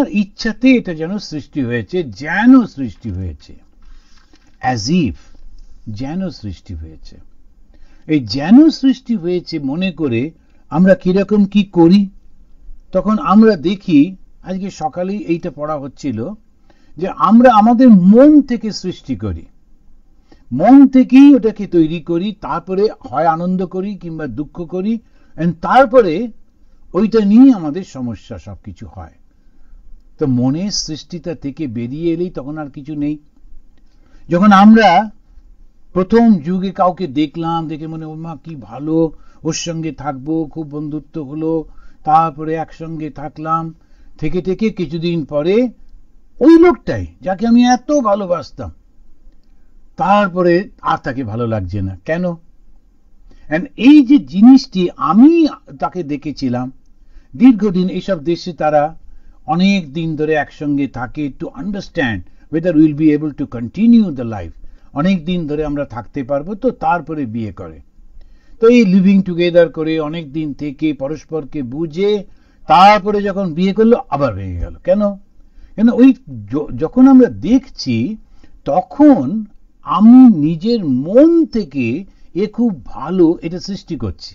আমার ইচ্ছাতে এটা যেন সৃষ্টি হয়েছে যেন সৃষ্টি হয়েছে অ্যাজ ইফ যেন সৃষ্টি হয়েছে এই যেন সৃষ্টি হয়েছে মনে করে আমরা কিরকম কি করি তখন আমরা দেখি আজকে সকালেই এইটা পড়া হচ্ছিল যে আমরা আমাদের মন থেকে সৃষ্টি করি মন থেকেই ওটাকে তৈরি করি তারপরে হয় আনন্দ করি কিংবা দুঃখ করি তারপরে ওইটা নিয়ে আমাদের সমস্যা সব কিছু হয় তো মনের সৃষ্টিতা থেকে বেরিয়ে এলেই তখন আর কিছু নেই যখন আমরা প্রথম যুগে কাউকে দেখলাম দেখে মনে ও মা কি ভালো ওর সঙ্গে থাকবো খুব বন্ধুত্ব হলো তারপরে একসঙ্গে থাকলাম থেকে থেকে কিছুদিন পরে ওই লোকটাই যাকে আমি এত ভালোবাসতাম তারপরে আর তাকে ভালো লাগছে না কেন এই যে জিনিসটি আমি তাকে দেখেছিলাম দীর্ঘদিন এইসব দেশে তারা অনেক দিন ধরে একসঙ্গে থাকে to understand whether will be able to continue the life অনেক দিন ধরে আমরা থাকতে পারবো তো তারপরে বিয়ে করে তো এই লিভিং টুগেদার করে অনেক দিন থেকে পরস্পরকে বুঝে তারপরে যখন বিয়ে করলো আবার ভেঙে গেল কেন কেন ওই যখন আমরা দেখছি তখন আমি নিজের মন থেকে এ খুব ভালো এটা সৃষ্টি করছি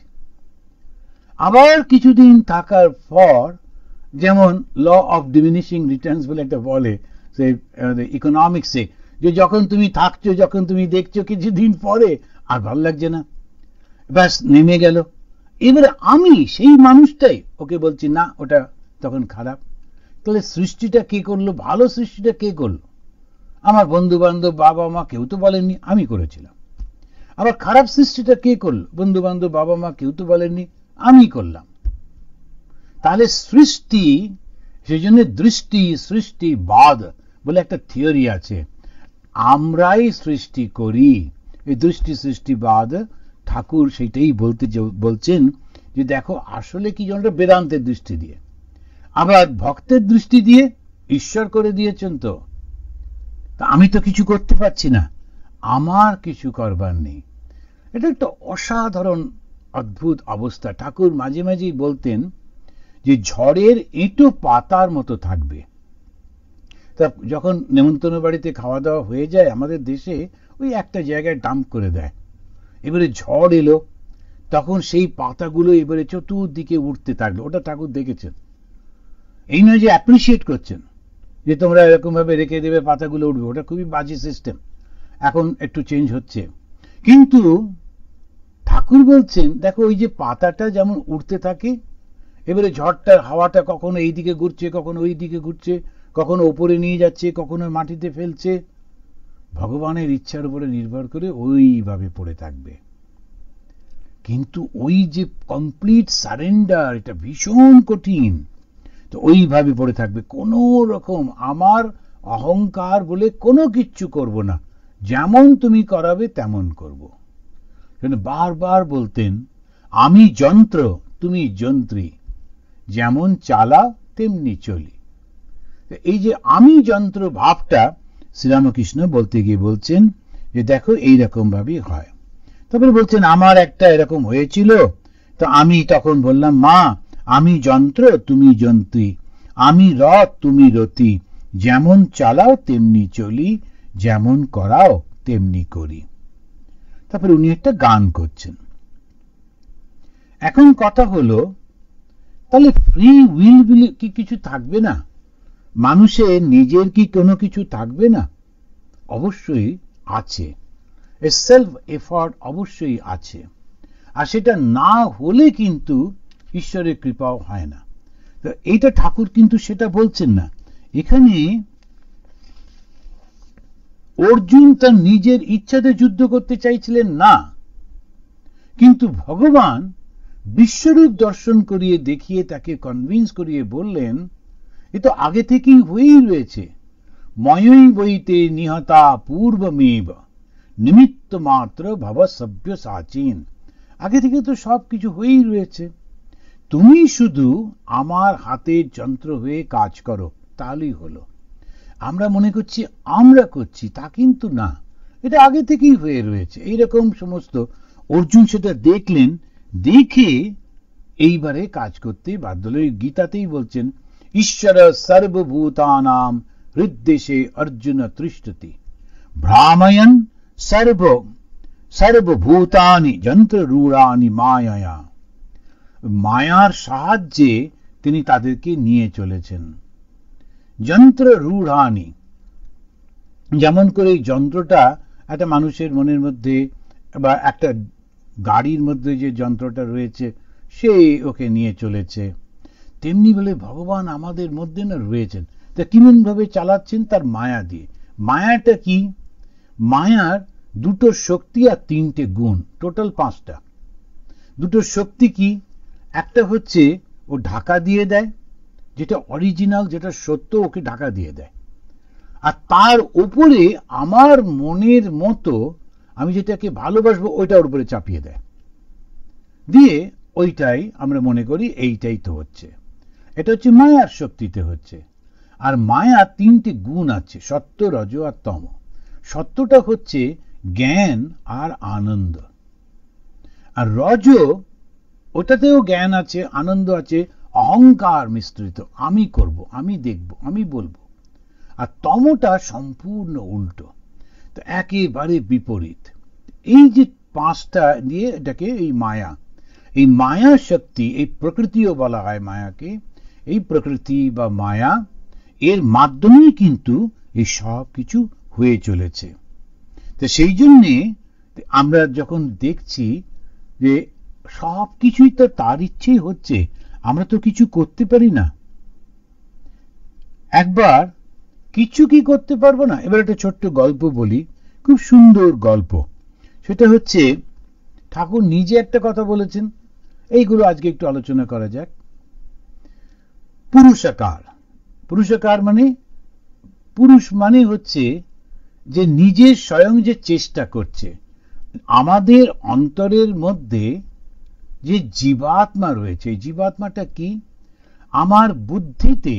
আবার কিছুদিন থাকার পর যেমন ল অফ ডিমিনিশিং রিটার্নস বলে একটা বলে সে ইকোনমিক্সে যে যখন তুমি থাকছো যখন তুমি দেখছো কিছুদিন পরে আর ভালো লাগছে না ব্যাস নেমে গেল এবারে আমি সেই মানুষটাই ওকে বলছি না ওটা তখন খারাপ তাহলে সৃষ্টিটা কে করলো ভালো সৃষ্টিটা কে করলো আমার বন্ধু বান্ধব বাবা মা কেউ তো বলেননি আমি করেছিলাম আবার খারাপ সৃষ্টিটা কে করলো বন্ধু বান্ধব বাবা মা কেউ তো বলেননি আমি করলাম তাহলে সৃষ্টি সেই জন্য দৃষ্টি সৃষ্টিবাদ বলে একটা থিওরি আছে আমরাই সৃষ্টি করি এই দৃষ্টি সৃষ্টিবাদ ঠাকুর সেইটাই বলতে বলছেন যে দেখো আসলে কি জন বেদান্তের দৃষ্টি দিয়ে আবার ভক্তের দৃষ্টি দিয়ে ঈশ্বর করে দিয়েছেন তো তা আমি তো কিছু করতে পারছি না আমার কিছু করবার নেই এটা একটা অসাধারণ অদ্ভুত অবস্থা ঠাকুর মাঝে মাঝেই বলতেন যে ঝড়ের ইটু পাতার মতো থাকবে তা যখন নেমন্তন্ন বাড়িতে খাওয়া দাওয়া হয়ে যায় আমাদের দেশে ওই একটা জায়গায় ডাম্প করে দেয় এবারে ঝড় এলো তখন সেই পাতাগুলো এবারে চতুর্দিকে উঠতে থাকলো ওটা ঠাকুর দেখেছেন এই নয় যে অ্যাপ্রিসিয়েট করছেন যে তোমরা এরকমভাবে রেখে দেবে পাতাগুলো উঠবে ওটা খুবই বাজে সিস্টেম এখন একটু চেঞ্জ হচ্ছে কিন্তু ঠাকুর বলছেন দেখো ওই যে পাতাটা যেমন উঠতে থাকে এবারে ঝড়টার হাওয়াটা কখনো এই দিকে ঘুরছে কখনো ওই দিকে ঘুরছে কখনো ওপরে নিয়ে যাচ্ছে কখনো মাটিতে ফেলছে ভগবানের ইচ্ছার উপরে নির্ভর করে ওইভাবে পড়ে থাকবে কিন্তু ওই যে কমপ্লিট সারেন্ডার এটা ভীষণ কঠিন তো ওইভাবে পড়ে থাকবে কোনো রকম আমার অহংকার বলে কোনো কিচ্ছু করব না যেমন তুমি করাবে তেমন করব বারবার বলতেন আমি যন্ত্র তুমি যন্ত্রী যেমন চালাও তেমনি চলি এই যে আমি যন্ত্র ভাবটা শ্রীরামকৃষ্ণ বলতে গিয়ে বলছেন যে দেখো এইরকম ভাবেই হয় তারপরে বলছেন আমার একটা এরকম হয়েছিল তো আমি তখন বললাম মা আমি যন্ত্র তুমি জন্তুই আমি রথ তুমি রতি যেমন চালাও তেমনি চলি যেমন করাও তেমনি করি তারপরে উনি একটা গান করছেন এখন কথা হলো তাহলে ফ্রি উইল কি কিছু থাকবে না মানুষের নিজের কি কোনো কিছু থাকবে না অবশ্যই আছে এ সেলফ এফার্ট অবশ্যই আছে আর সেটা না হলে কিন্তু ঈশ্বরের কৃপাও হয় না তো এইটা ঠাকুর কিন্তু সেটা বলছেন না এখানে অর্জুন তার নিজের ইচ্ছাতে যুদ্ধ করতে চাইছিলেন না কিন্তু ভগবান বিশ্বরূপ দর্শন করিয়ে দেখিয়ে তাকে কনভিন্স করিয়ে বললেন এ তো আগে থেকেই হয়েই রয়েছে ময়ই বইতে নিহতা পূর্বমেব নিমিত্ত মাত্র ভব সভ্য সাচীন আগে থেকে তো সব কিছু হয়েই রয়েছে তুমি শুধু আমার হাতের যন্ত্র হয়ে কাজ করো তাহলেই হলো আমরা মনে করছি আমরা করছি তা কিন্তু না এটা আগে থেকেই হয়ে রয়েছে এইরকম সমস্ত অর্জুন সেটা দেখলেন দেখে এইবারে কাজ করতে বাধ্য গীতাতেই বলছেন ঈশ্বর সর্বভূতানাম হৃদেশে অর্জুন তৃষ্টতি ভ্রাময়ন সর্ব সর্বভূতানি যন্ত্ররূঢ়ানি মায়া মায়ার সাহায্যে তিনি তাদেরকে নিয়ে চলেছেন যন্ত্র রূঢ়ানি যেমন করে যন্ত্রটা একটা মানুষের মনের মধ্যে বা একটা গাড়ির মধ্যে যে যন্ত্রটা রয়েছে সে ওকে নিয়ে চলেছে তেমনি বলে ভগবান আমাদের মধ্যে না রয়েছেন তা কিমনভাবে চালাচ্ছেন তার মায়া দিয়ে মায়াটা কি মায়ার দুটো শক্তি আর তিনটে গুণ টোটাল পাঁচটা দুটো শক্তি কি একটা হচ্ছে ও ঢাকা দিয়ে দেয় যেটা অরিজিনাল যেটা সত্য ওকে ঢাকা দিয়ে দেয় আর তার উপরে আমার মনের মতো আমি যেটাকে ভালোবাসবো ওইটা ওর উপরে চাপিয়ে দেয় দিয়ে ওইটাই আমরা মনে করি এইটাই তো হচ্ছে এটা হচ্ছে মায়ার শক্তিতে হচ্ছে আর মায়া তিনটি গুণ আছে সত্য রজ আর তম সত্যটা হচ্ছে জ্ঞান আর আনন্দ আর রজ ওটাতেও জ্ঞান আছে আনন্দ আছে অহংকার মিশ্রিত আমি করব আমি দেখব আমি বলবো আর তমটা সম্পূর্ণ উল্টো তো একেবারে বিপরীত এই যে পাঁচটা নিয়ে এটাকে এই মায়া এই মায়া শক্তি এই প্রকৃতিও বলা হয় মায়াকে এই প্রকৃতি বা মায়া এর মাধ্যমেই কিন্তু এই সব কিছু হয়ে চলেছে তো সেই জন্যে আমরা যখন দেখছি যে সব কিছুই তো তার ইচ্ছেই হচ্ছে আমরা তো কিছু করতে পারি না একবার কিছু কি করতে পারবো না এবার একটা ছোট্ট গল্প বলি খুব সুন্দর গল্প সেটা হচ্ছে ঠাকুর নিজে একটা কথা বলেছেন এইগুলো আজকে একটু আলোচনা করা যাক পুরুষাকার পুরুষাকার মানে পুরুষ মানে হচ্ছে যে নিজের স্বয়ং যে চেষ্টা করছে আমাদের অন্তরের মধ্যে যে জীবাত্মা রয়েছে জীবাত্মাটা কি আমার বুদ্ধিতে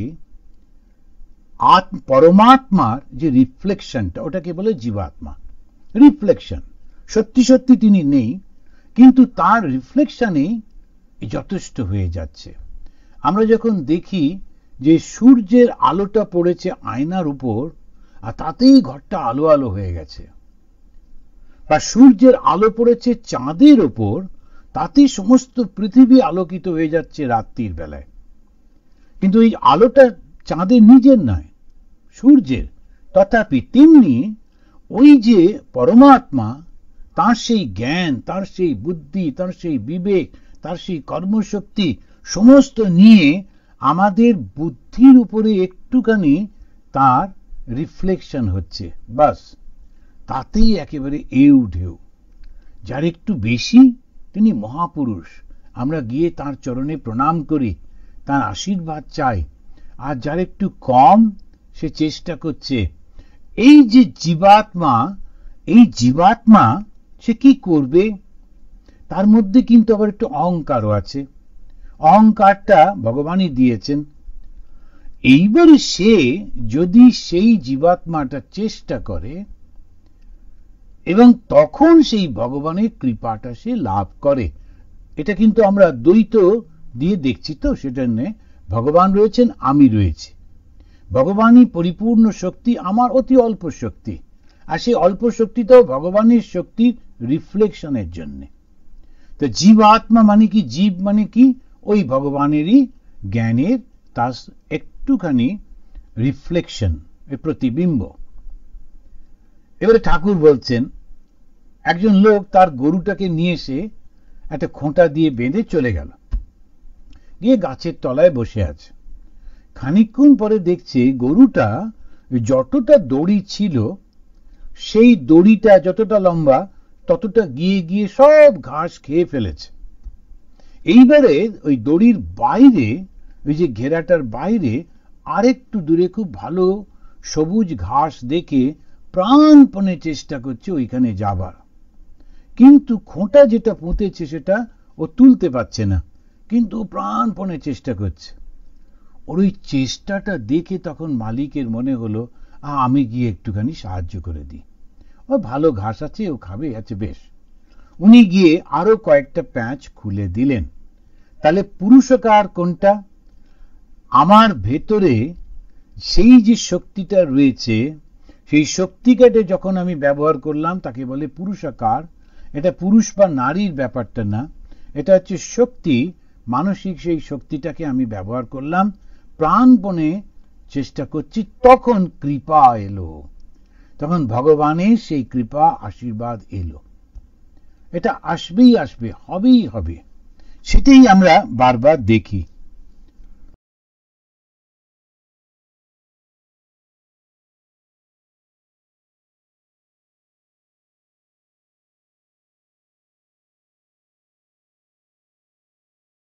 আত্ম পরমাত্মার যে রিফ্লেকশনটা ওটাকে বলে জীবাত্মা রিফ্লেকশন সত্যি সত্যি তিনি নেই কিন্তু তার রিফ্লেকশনেই যথেষ্ট হয়ে যাচ্ছে আমরা যখন দেখি যে সূর্যের আলোটা পড়েছে আয়নার উপর আর তাতেই ঘরটা আলো আলো হয়ে গেছে বা সূর্যের আলো পড়েছে চাঁদের ওপর তাতে সমস্ত পৃথিবী আলোকিত হয়ে যাচ্ছে রাত্রির বেলায় কিন্তু এই আলোটা চাঁদের নিজের নয় সূর্যের তথাপি তেমনি ওই যে পরমাত্মা তার সেই জ্ঞান তার সেই বুদ্ধি তার সেই বিবেক তার সেই কর্মশক্তি সমস্ত নিয়ে আমাদের বুদ্ধির উপরে একটুখানি তার রিফ্লেকশন হচ্ছে বাস তাতেই একেবারে এউ ঢেউ যার একটু বেশি তিনি মহাপুরুষ আমরা গিয়ে তার চরণে প্রণাম করি তার আশীর্বাদ চাই আর যার একটু কম সে চেষ্টা করছে এই যে জীবাত্মা এই জীবাত্মা সে কি করবে তার মধ্যে কিন্তু আবার একটু অহংকারও আছে অহংকারটা ভগবানই দিয়েছেন এইবারে সে যদি সেই জীবাত্মাটা চেষ্টা করে এবং তখন সেই ভগবানের কৃপাটা সে লাভ করে এটা কিন্তু আমরা দ্বৈত দিয়ে দেখছি তো সেটা নিয়ে ভগবান রয়েছেন আমি রয়েছি ভগবানই পরিপূর্ণ শক্তি আমার অতি অল্প শক্তি আর সেই অল্প শক্তি তো ভগবানের শক্তির রিফ্লেকশনের জন্য তো জীব আত্মা মানে কি জীব মানে কি ওই ভগবানেরই জ্ঞানের তার একটুখানি রিফ্লেকশন প্রতিবিম্ব এবারে ঠাকুর বলছেন একজন লোক তার গরুটাকে নিয়ে এসে একটা খোঁটা দিয়ে বেঁধে চলে গেল গিয়ে গাছের তলায় বসে আছে খানিক্ষণ পরে দেখছে গরুটা যতটা দড়ি ছিল সেই দড়িটা যতটা লম্বা ততটা গিয়ে গিয়ে সব ঘাস খেয়ে ফেলেছে এইবারে ওই দড়ির বাইরে ওই যে ঘেরাটার বাইরে আরেকটু দূরে খুব ভালো সবুজ ঘাস দেখে প্রাণপণে চেষ্টা করছে ওইখানে যাবার কিন্তু খোঁটা যেটা পুঁতেছে সেটা ও তুলতে পারছে না কিন্তু প্রাণপণে চেষ্টা করছে ওর ওই চেষ্টাটা দেখে তখন মালিকের মনে হলো আমি গিয়ে একটুখানি সাহায্য করে দিই ও ভালো ঘাস আছে ও খাবে আছে আচ্ছা, বেশ উনি গিয়ে আরো কয়েকটা প্যাঁচ খুলে দিলেন তাহলে পুরুষকার কোনটা আমার ভেতরে সেই যে শক্তিটা রয়েছে সেই শক্তিকাটে যখন আমি ব্যবহার করলাম তাকে বলে পুরুষাকার এটা পুরুষ বা নারীর ব্যাপারটা না এটা হচ্ছে শক্তি মানসিক সেই শক্তিটাকে আমি ব্যবহার করলাম প্রাণপণে চেষ্টা করছি তখন কৃপা এলো তখন ভগবানের সেই কৃপা আশীর্বাদ এলো এটা আসবেই আসবে হবেই হবে সেটাই আমরা বারবার দেখি